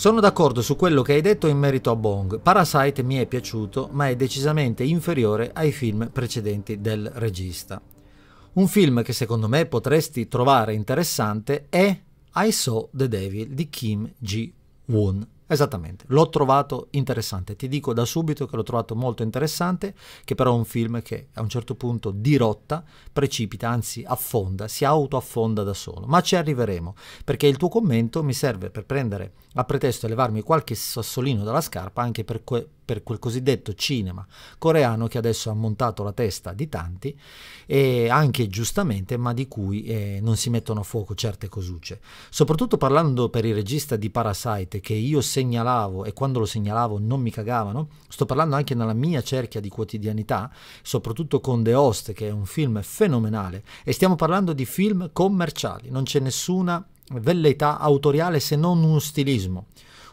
Sono d'accordo su quello che hai detto in merito a Bong. Parasite mi è piaciuto, ma è decisamente inferiore ai film precedenti del regista. Un film che secondo me potresti trovare interessante è I Saw the Devil di Kim Ji-woon. Esattamente, l'ho trovato interessante, ti dico da subito che l'ho trovato molto interessante, che però è un film che a un certo punto dirotta, precipita, anzi affonda, si autoaffonda da solo, ma ci arriveremo, perché il tuo commento mi serve per prendere a pretesto e levarmi qualche sassolino dalla scarpa anche per, que- per quel cosiddetto cinema coreano che adesso ha montato la testa di tanti, e anche giustamente, ma di cui eh, non si mettono a fuoco certe cosucce. Soprattutto parlando per il regista di Parasite, che io seguo segnalavo e quando lo segnalavo non mi cagavano, sto parlando anche nella mia cerchia di quotidianità, soprattutto con The Host che è un film fenomenale e stiamo parlando di film commerciali, non c'è nessuna velleità autoriale se non uno stilismo.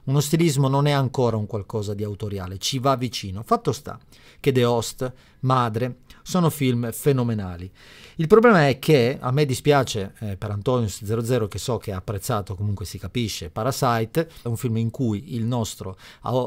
Uno stilismo non è ancora un qualcosa di autoriale, ci va vicino. Fatto sta che The Host, madre, sono film fenomenali. Il problema è che a me dispiace eh, per Antonius00 che so che ha apprezzato, comunque si capisce, Parasite, è un film in cui il nostro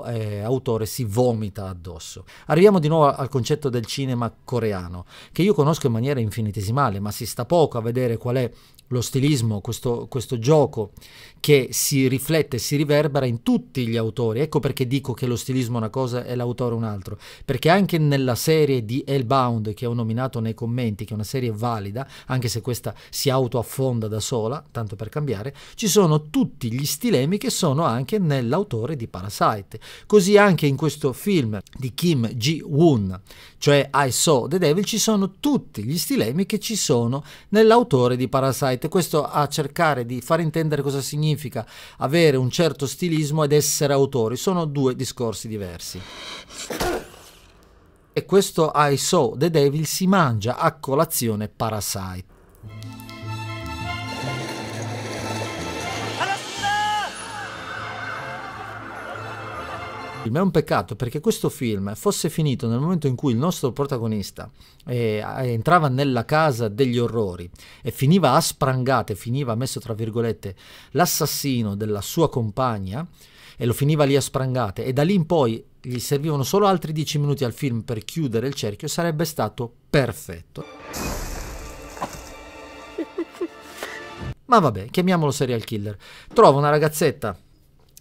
eh, autore si vomita addosso. Arriviamo di nuovo al concetto del cinema coreano, che io conosco in maniera infinitesimale, ma si sta poco a vedere qual è lo stilismo, questo, questo, gioco che si riflette, si riverbera in tutti gli autori. Ecco perché dico che lo stilismo è una cosa e l'autore è un altro. Perché anche nella serie di Hellbound che ho nominato nei commenti, che è una serie valida, anche se questa si autoaffonda da sola, tanto per cambiare, ci sono tutti gli stilemi che sono anche nell'autore di Parasite. Così anche in questo film di Kim Ji-woon, cioè I Saw the Devil, ci sono tutti gli stilemi che ci sono nell'autore di Parasite. Questo a cercare di far intendere cosa significa avere un certo stilismo ed essere autori. Sono due discorsi diversi e questo I Saw The Devil si mangia a colazione Parasite. film. È un peccato perché questo film fosse finito nel momento in cui il nostro protagonista eh, entrava nella casa degli orrori e finiva a sprangate, finiva messo tra virgolette l'assassino della sua compagna e lo finiva lì a sprangate e da lì in poi gli servivano solo altri 10 minuti al film per chiudere il cerchio, sarebbe stato perfetto. Ma vabbè, chiamiamolo serial killer. Trova una ragazzetta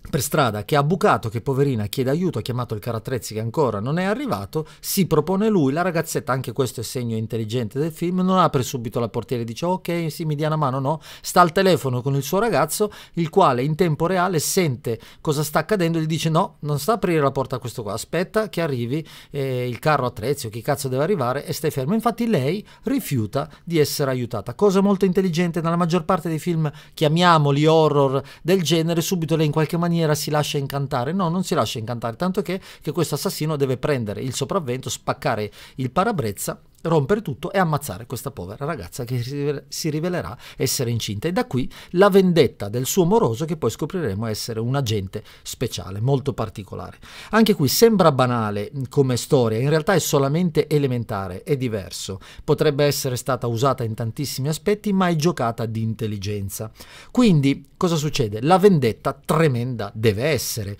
per strada che ha bucato, che poverina chiede aiuto, ha chiamato il Caratrezzi che ancora non è arrivato, si propone lui, la ragazzetta, anche questo è segno intelligente del film, non apre subito la portiera e dice ok, sì, mi dia una mano, no, sta al telefono con il suo ragazzo, il quale in tempo reale sente cosa sta accadendo gli dice no, non sta a aprire la porta a questo qua, aspetta che arrivi eh, il carro attrezzi o chi cazzo deve arrivare e stai fermo. Infatti lei rifiuta di essere aiutata, cosa molto intelligente, nella maggior parte dei film, chiamiamoli horror del genere, subito lei in qualche maniera maniera si lascia incantare. No, non si lascia incantare, tanto che, che questo assassino deve prendere il sopravvento, spaccare il parabrezza rompere tutto e ammazzare questa povera ragazza che si rivelerà essere incinta. E da qui la vendetta del suo moroso che poi scopriremo essere un agente speciale, molto particolare. Anche qui sembra banale come storia, in realtà è solamente elementare, è diverso. Potrebbe essere stata usata in tantissimi aspetti, ma è giocata di intelligenza. Quindi cosa succede? La vendetta tremenda deve essere.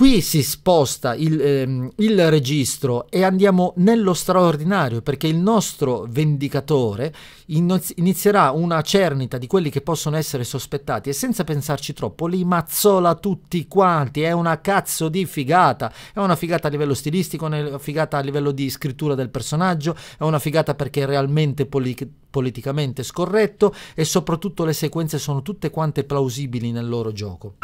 Qui si sposta il, ehm, il registro e andiamo nello straordinario perché il nostro vendicatore inizierà una cernita di quelli che possono essere sospettati e senza pensarci troppo li mazzola tutti quanti, è una cazzo di figata, è una figata a livello stilistico, è una figata a livello di scrittura del personaggio, è una figata perché è realmente politica politicamente scorretto e soprattutto le sequenze sono tutte quante plausibili nel loro gioco.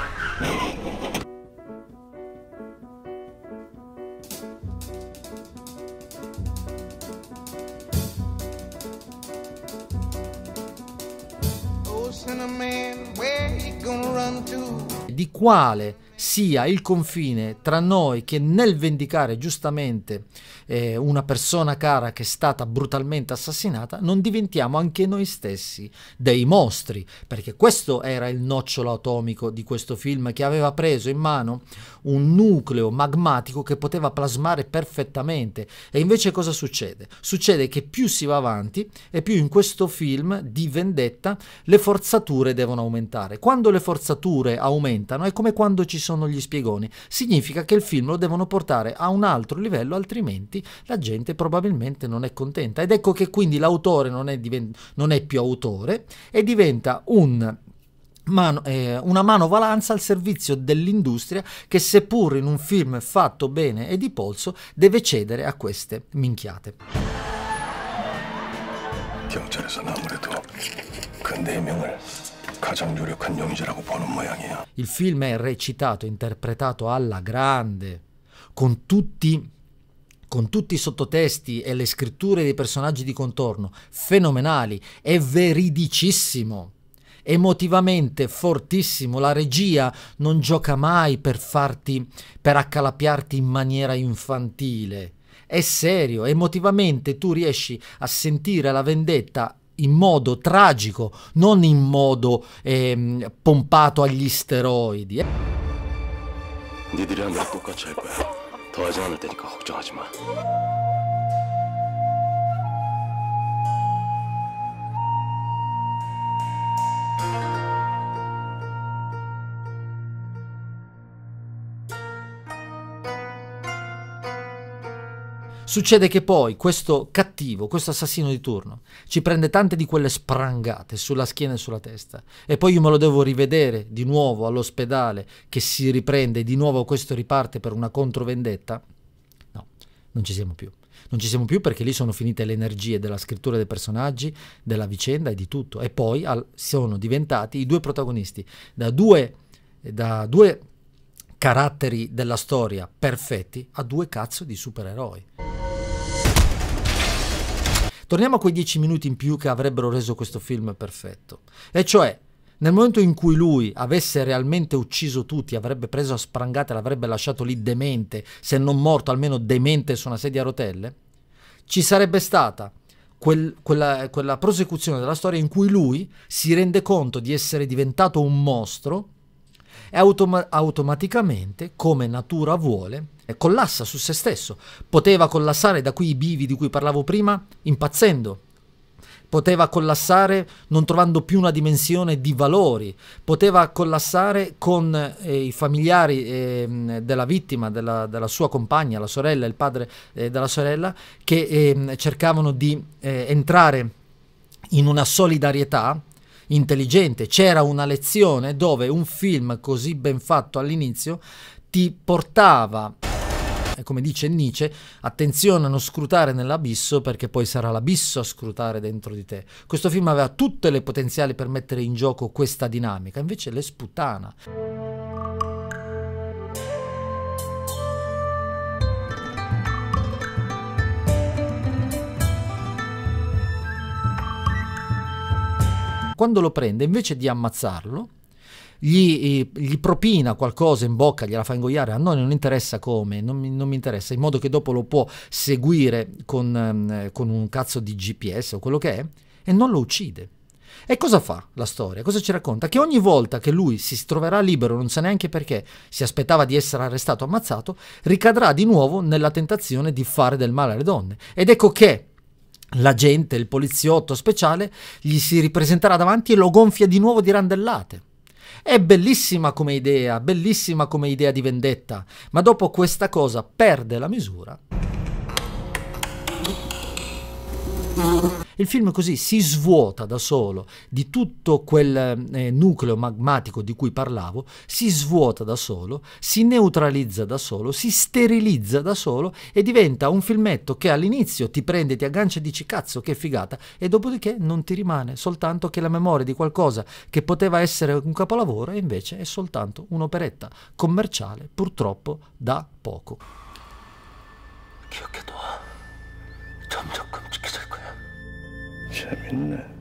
di quale sia il confine tra noi che nel vendicare giustamente eh, una persona cara che è stata brutalmente assassinata, non diventiamo anche noi stessi dei mostri, perché questo era il nocciolo atomico di questo film che aveva preso in mano un nucleo magmatico che poteva plasmare perfettamente. E invece cosa succede? Succede che più si va avanti e più in questo film di vendetta le forzature devono aumentare. Quando le forzature aumentano è come quando ci sono gli spiegoni, significa che il film lo devono portare a un altro livello altrimenti fatti, la gente probabilmente non è contenta. Ed ecco che quindi l'autore non è, divent- non è più autore e diventa un Mano, eh, una manovalanza al servizio dell'industria che seppur in un film fatto bene e di polso deve cedere a queste minchiate. Il film è recitato, interpretato alla grande, con tutti con tutti i sottotesti e le scritture dei personaggi di contorno fenomenali, è veridicissimo emotivamente fortissimo. La regia non gioca mai per farti, per accalappiarti in maniera infantile. È serio, emotivamente tu riesci a sentire la vendetta in modo tragico, non in modo eh, pompato agli steroidi. Eh. c'è qua. 더하지 않을 테니까 걱정하지 마. Succede che poi questo cattivo, questo assassino di turno, ci prende tante di quelle sprangate sulla schiena e sulla testa e poi io me lo devo rivedere di nuovo all'ospedale che si riprende e di nuovo questo riparte per una controvendetta. No, non ci siamo più. Non ci siamo più perché lì sono finite le energie della scrittura dei personaggi, della vicenda e di tutto. E poi al, sono diventati i due protagonisti da due, da due caratteri della storia perfetti a due cazzo di supereroi. Torniamo a quei dieci minuti in più che avrebbero reso questo film perfetto. E cioè, nel momento in cui lui avesse realmente ucciso tutti, avrebbe preso a sprangate, l'avrebbe lasciato lì demente, se non morto, almeno demente su una sedia a rotelle, ci sarebbe stata quel, quella, quella prosecuzione della storia in cui lui si rende conto di essere diventato un mostro e automa- automaticamente, come natura vuole, collassa su se stesso. Poteva collassare da quei bivi di cui parlavo prima, impazzendo. Poteva collassare non trovando più una dimensione di valori, poteva collassare con eh, i familiari eh, della vittima, della, della, sua compagna, la sorella, il padre eh, della sorella, che ehm, cercavano di eh, entrare in una solidarietà intelligente. C'era una lezione dove un film così ben fatto all'inizio ti portava come dice Nietzsche, attenzione a non scrutare nell'abisso perché poi sarà l'abisso a scrutare dentro di te. Questo film aveva tutte le potenziali per mettere in gioco questa dinamica, invece le sputana. Quando lo prende, invece di ammazzarlo, gli, eh, gli, propina qualcosa in bocca, gliela fa ingoiare, a noi non interessa come, non mi, non mi interessa, in modo che dopo lo può seguire con, ehm, con un cazzo di GPS o quello che è, e non lo uccide. E cosa fa la storia? Cosa ci racconta? Che ogni volta che lui si troverà libero, non sa neanche perché, si aspettava di essere arrestato ammazzato, ricadrà di nuovo nella tentazione di fare del male alle donne. Ed ecco che l'agente, il poliziotto speciale, gli si ripresenterà davanti e lo gonfia di nuovo di randellate. È bellissima come idea, bellissima come idea di vendetta, ma dopo questa cosa perde la misura. Il film così si svuota da solo di tutto quel eh, nucleo magmatico di cui parlavo, si svuota da solo, si neutralizza da solo, si sterilizza da solo e diventa un filmetto che all'inizio ti prende, ti aggancia e dici cazzo che figata e dopodiché non ti rimane, soltanto che la memoria di qualcosa che poteva essere un capolavoro e invece è soltanto un'operetta commerciale purtroppo da poco. 점점 끔찍해질 거야. 재밌네.